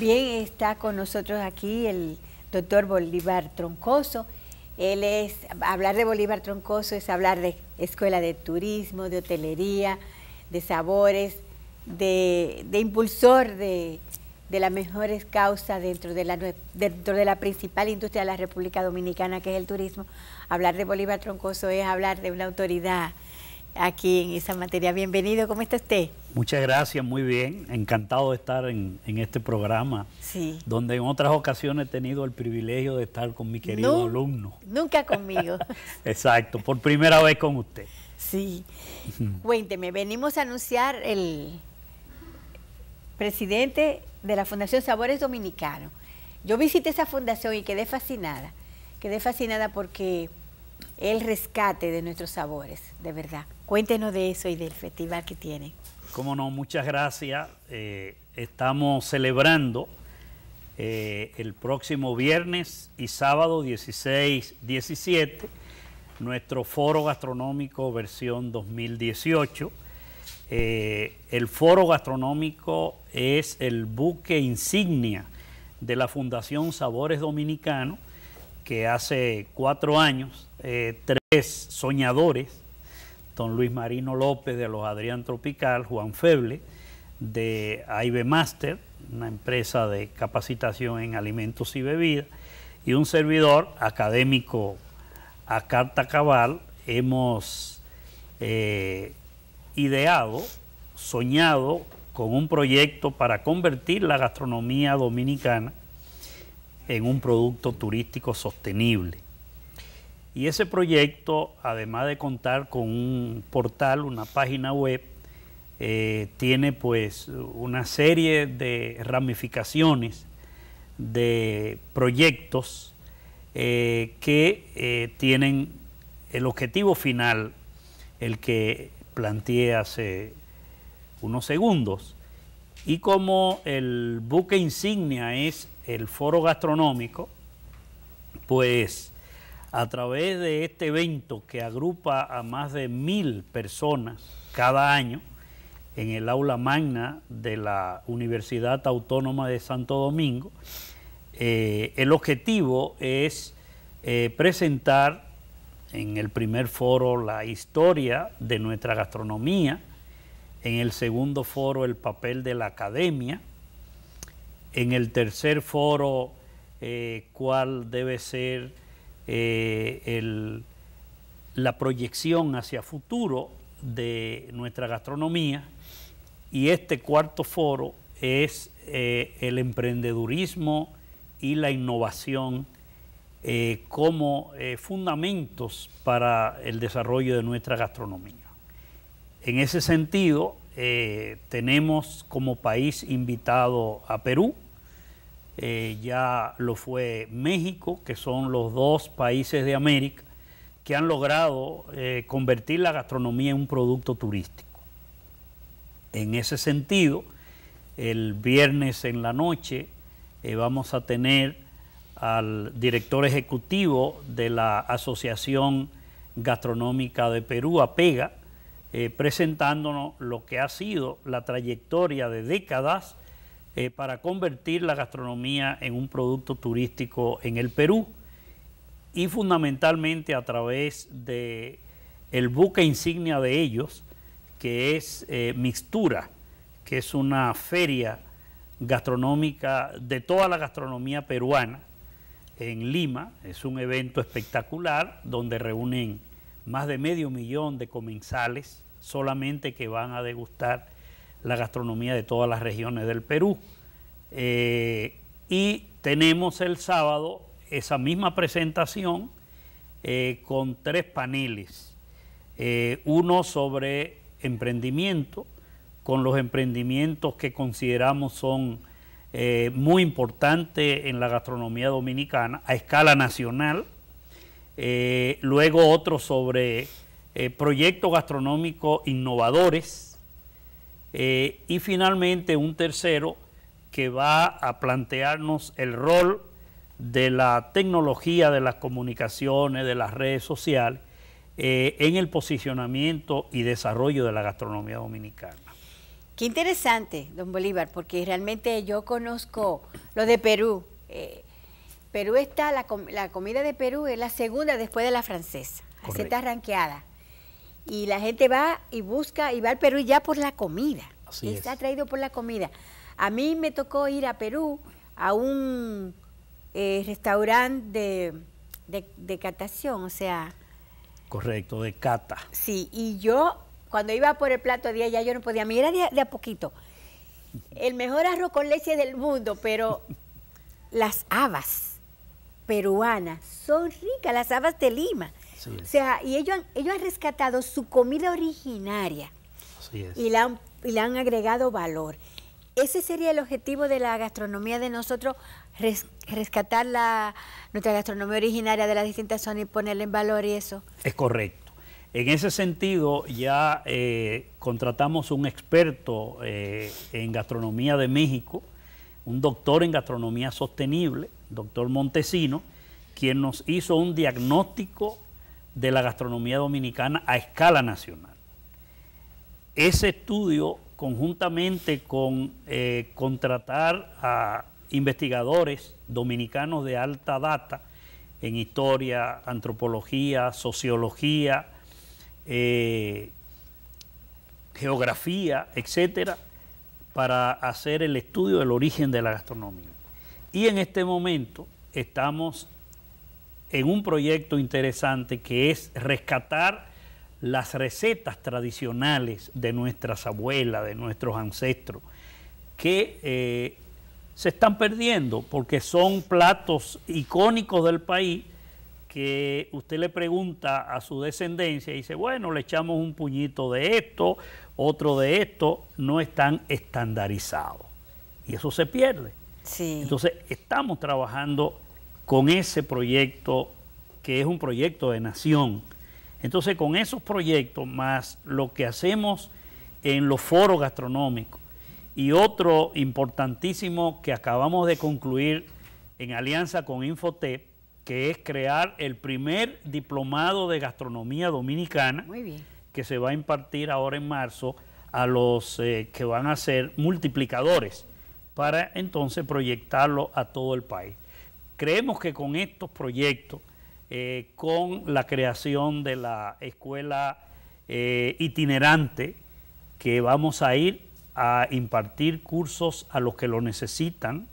Bien, está con nosotros aquí el doctor Bolívar Troncoso. Él es, hablar de Bolívar Troncoso es hablar de escuela de turismo, de hotelería, de sabores, de, impulsor de, de, las mejores causas dentro de, la, dentro de la principal industria de la República Dominicana, que es el turismo. Hablar de Bolívar Troncoso es hablar de una autoridad aquí en esa materia. Bienvenido, ¿cómo está usted? Muchas gracias, muy bien. Encantado de estar en, este programa, sí. donde en otras ocasiones he tenido el privilegio de estar con mi querido alumno. Nunca conmigo. Exacto, por primera vez con usted. Sí. Cuénteme, venimos a anunciar el presidente de la Fundación Sabores Dominicanos. Yo visité esa fundación y quedé fascinada, quedé fascinada porque el rescate de nuestros sabores, de verdad. Cuéntenos de eso y del festival que tienen. Cómo no, muchas gracias. Eh, estamos celebrando eh, el próximo viernes y sábado 16, 17, nuestro foro gastronómico versión 2018. Eh, el foro gastronómico es el buque insignia de la Fundación Sabores Dominicano, que hace cuatro años, tres soñadores don Luis Marino López de los Adrián Tropical, Juan Feble de AIB Master, una empresa de capacitación en alimentos y bebidas, y un servidor académico a carta cabal, hemos eh, ideado, soñado con un proyecto para convertir la gastronomía dominicana en un producto turístico sostenible. Y ese proyecto, además de contar con un portal, una página web, eh, tiene pues una serie de ramificaciones de proyectos eh, que eh, tienen el objetivo final, el que planteé hace unos segundos. Y como el buque insignia es el foro gastronómico, pues a través de este evento que agrupa a más de mil personas cada año en el aula magna de la Universidad Autónoma de Santo Domingo, eh, el objetivo es eh, presentar en el primer foro la historia de nuestra gastronomía, en el segundo foro el papel de la academia, en el tercer foro eh, cuál debe ser eh, la proyección hacia futuro de nuestra gastronomía y este cuarto foro es eh, el emprendedurismo y la innovación eh, como fundamentos para el desarrollo de nuestra gastronomía. En ese sentido, tenemos como país invitado a Perú, eh, ya lo fue México, que son los dos países de América que han logrado eh, convertir la gastronomía en un producto turístico. En ese sentido, el viernes en la noche eh, vamos a tener al director ejecutivo de la Asociación Gastronómica de Perú, APEGA, presentándonos lo que ha sido la trayectoria de décadas eh, para convertir la gastronomía en un producto turístico en el Perú y fundamentalmente a través de el buque insignia de ellos, que es eh, Mixtura, que es una feria gastronómica de toda la gastronomía peruana en Lima. Es un evento espectacular donde reúnen más de medio millón de comensales solamente que van a degustar la gastronomía de todas las regiones del Perú. Eh, y tenemos el sábado esa misma presentación eh, con tres paneles. Eh, uno sobre emprendimiento, con los emprendimientos que consideramos son muy importantes en la gastronomía dominicana a escala nacional. luego otro sobre proyectos gastronómicos innovadores. y finalmente un tercero que va a plantearnos el rol de la tecnología, de las comunicaciones, de las redes sociales, eh, en el posicionamiento y desarrollo de la gastronomía dominicana. Qué interesante, don Bolívar, porque realmente yo conozco lo de Perú. Eh, Perú está, la, comida de Perú es la segunda después de la francesa, así está ranqueada. Y la gente va y busca y va al Perú ya por la comida. y está atraído por la comida. A mí me tocó ir a Perú a un eh, restaurante de, catación, o sea... Correcto, de cata. Sí, y yo cuando iba por el plato de ya yo no podía, mira de, a poquito. El mejor arroz con leche del mundo, pero las habas peruanas son ricas, las habas de Lima. O sea, y ellos han, rescatado su comida originaria Y, la y le han agregado valor ese sería el objetivo de la gastronomía de nosotros, rescatar la, nuestra gastronomía originaria de las distintas zonas y ponerla en valor y eso. Es correcto. En ese sentido, ya eh, contratamos un experto eh, en gastronomía de México, un doctor en gastronomía sostenible, doctor Montesino, quien nos hizo un diagnóstico de la gastronomía dominicana a escala nacional. Ese estudio conjuntamente con eh, contratar a investigadores dominicanos de alta data en historia, antropología, sociología, eh, geografía, etcétera, para hacer el estudio del origen de la gastronomía. Y en este momento estamos en un proyecto interesante que es rescatar las recetas tradicionales de nuestras abuelas, de nuestros ancestros, que eh, se están perdiendo porque son platos icónicos del país que usted le pregunta a su descendencia y dice, bueno, le echamos un puñito de esto, otro de esto, no están estandarizados. Y eso se pierde. Sí. Entonces, estamos trabajando con ese proyecto que es un proyecto de nación entonces, con esos proyectos, más lo que hacemos en los foros gastronómicos y otro importantísimo que acabamos de concluir en alianza con Infotep, que es crear el primer diplomado de gastronomía dominicana, que se va a impartir ahora en marzo a los eh, que van a ser multiplicadores, para entonces proyectarlo a todo el país. Creemos que con estos proyectos, eh, con la creación de la escuela eh, itinerante que vamos a ir a impartir cursos a los que lo necesitan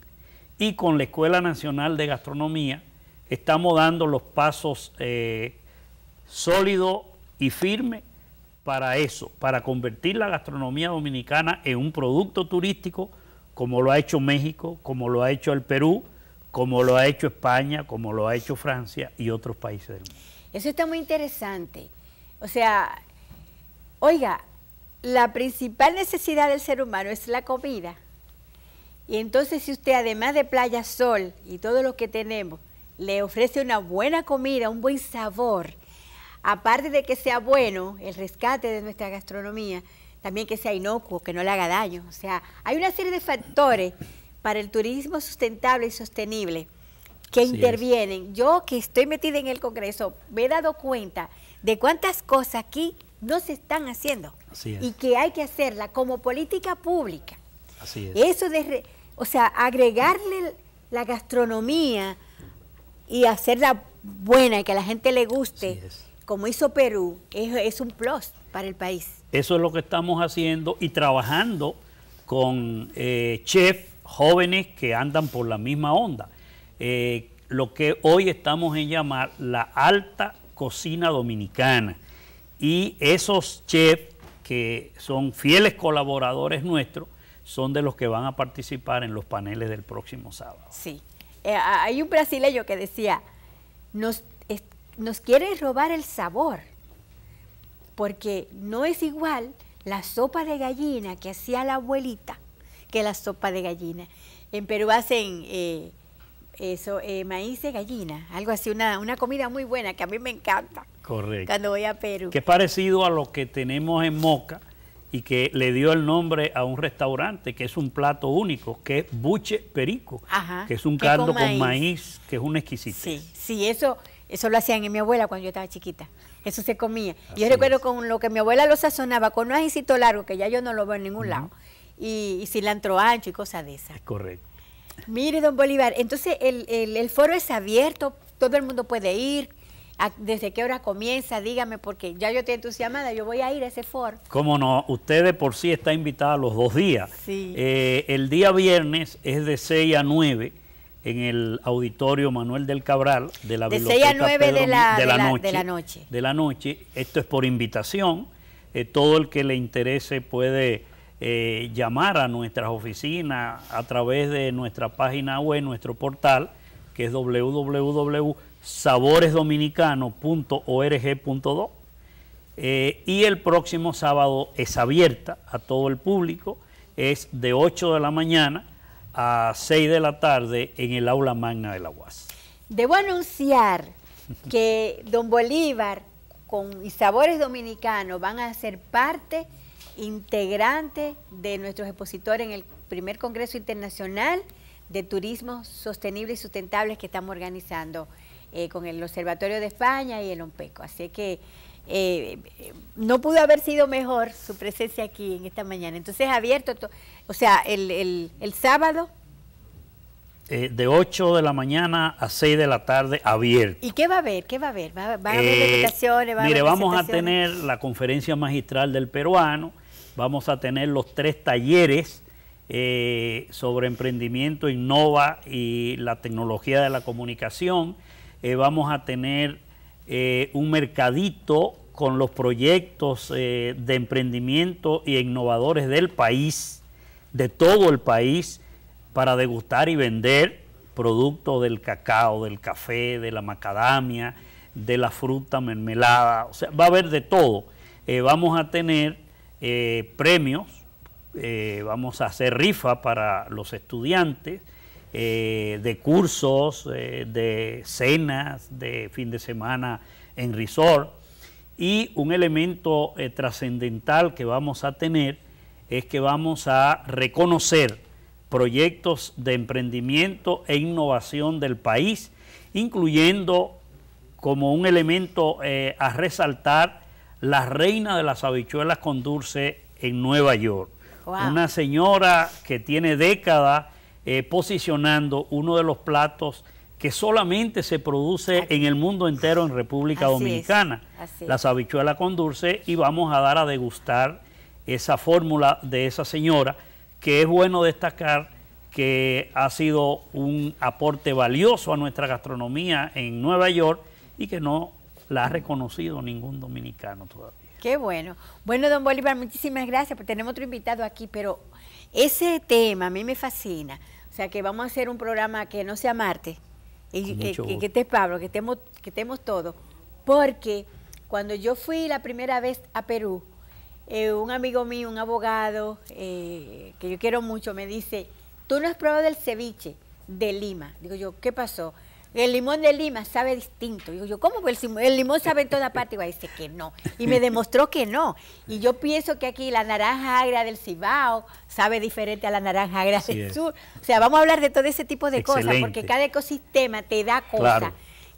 y con la Escuela Nacional de Gastronomía estamos dando los pasos eh, sólidos y firmes para eso, para convertir la gastronomía dominicana en un producto turístico como lo ha hecho México, como lo ha hecho el Perú, como lo ha hecho España, como lo ha hecho Francia y otros países del mundo. Eso está muy interesante. O sea, oiga, la principal necesidad del ser humano es la comida. Y entonces si usted, además de playa, sol y todo lo que tenemos, le ofrece una buena comida, un buen sabor, aparte de que sea bueno el rescate de nuestra gastronomía, también que sea inocuo, que no le haga daño. O sea, hay una serie de factores para el turismo sustentable y sostenible que intervienen. Yo que estoy metida en el Congreso, me he dado cuenta de cuántas cosas aquí no se están haciendo y que hay que hacerla como política pública. Así Eso de, o sea, agregarle la gastronomía y hacerla buena y que a la gente le guste, como hizo Perú, es, un plus para el país. Eso es lo que estamos haciendo y trabajando con eh, Chef jóvenes que andan por la misma onda. Eh, lo que hoy estamos en llamar la alta cocina dominicana. Y esos chefs que son fieles colaboradores nuestros son de los que van a participar en los paneles del próximo sábado. Sí, eh, hay un brasileño que decía, nos, nos quiere robar el sabor, porque no es igual la sopa de gallina que hacía la abuelita que la sopa de gallina. En Perú hacen eh, eso, eh, maíz de gallina, algo así, una, una comida muy buena que a mí me encanta. Correcto. Cuando voy a Perú. Que es parecido a lo que tenemos en Moca y que le dio el nombre a un restaurante que es un plato único, que es buche perico, que es un caldo con maíz. que es un exquisito. Sí, sí, eso, eso lo hacían en mi abuela cuando yo estaba chiquita. Eso se comía. yo recuerdo con lo que mi abuela lo sazonaba, con un ajicito largo, que ya yo no lo veo en ningún lado, y, y cilantro ancho y cosas de esas. Correcto. Mire, don Bolívar, entonces el, el, foro es abierto, todo el mundo puede ir. ¿Desde qué hora comienza? Dígame, porque ya yo estoy entusiasmada, yo voy a ir a ese foro. Cómo no, usted de por sí está invitada los dos días. Sí. Eh, el día viernes es de 6 a 9 en el auditorio Manuel del Cabral de la de 6 a 9 de, la, noche, de, la, noche, de la noche. Esto es por invitación. Eh, todo el que le interese puede eh, llamar a nuestras oficinas a través de nuestra página web, nuestro portal, que es www.saboresdominicano.org.do. Eh, y el próximo sábado es abierta a todo el público, es de 8 de la mañana a 6 de la tarde en el aula magna de la UAS. Debo anunciar que Don Bolívar con y Sabores Dominicano van a ser parte integrante de nuestros expositores en el primer Congreso Internacional de Turismo Sostenible y Sustentable que estamos organizando eh, con el Observatorio de España y el OMPECO. Así que eh, no pudo haber sido mejor su presencia aquí en esta mañana. Entonces, abierto, o sea, el, sábado eh, de 8 de la mañana a 6 de la tarde abierto. ¿Y qué va a haber? ¿Qué va a haber? ¿Va, a haber presentaciones, Va mire, a haber vamos a tener la conferencia magistral del peruano, vamos a tener los tres talleres eh, sobre emprendimiento, innova y la tecnología de la comunicación. Eh, vamos a tener eh, un mercadito con los proyectos de emprendimiento e innovadores del país, de todo el país, para degustar y vender productos del cacao, del café, de la macadamia, de la fruta mermelada, o sea, va a haber de todo. vamos a tener eh, premios, eh, vamos a hacer rifa para los estudiantes eh, de cursos, de cenas, de fin de semana en resort. Y un elemento trascendental que vamos a tener es que vamos a reconocer proyectos de emprendimiento e innovación del país, incluyendo como un elemento a resaltar la reina de las habichuelas con dulce en Nueva York. Una señora que tiene décadas eh, posicionando uno de los platos que solamente se produce en el mundo entero en República Dominicana, las habichuelas con dulce, y vamos a dar a degustar esa fórmula de esa señora, que es bueno destacar que ha sido un aporte valioso a nuestra gastronomía en Nueva York y que no la ha reconocido ningún dominicano todavía. Qué bueno. Bueno, don Bolívar, muchísimas gracias, por pues tener otro invitado aquí, pero ese tema a mí me fascina. O sea, que vamos a hacer un programa que no sea Marte, y, que, esté Pablo, que estemos, que estemos todos, porque cuando yo fui la primera vez a Perú, eh, un amigo mío, un abogado eh, que yo quiero mucho, me dice, tú no has probado el ceviche de Lima. Digo yo, ¿qué pasó? el limón de Lima sabe distinto. Digo yo, ¿cómo el, el limón sabe en toda parte? Y dice que no. Y me demostró que no. Y yo pienso que aquí la naranja agria del Cibao sabe diferente a la naranja agria del sur. O sea, vamos a hablar de todo ese tipo de cosas, porque cada ecosistema te da cosas.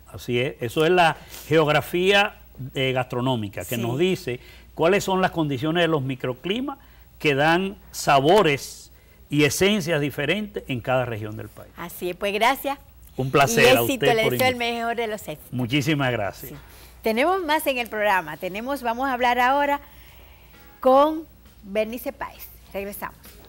Así es, eso es la geografía eh, gastronómica, que nos dice cuáles son las condiciones de los microclimas que dan sabores y esencias diferentes en cada región del país. Así es, pues gracias un placer. le deseo el mejor de los éxitos. Muchísimas gracias. Tenemos más en el programa. Tenemos, vamos a hablar ahora con Bernice Páez. Regresamos.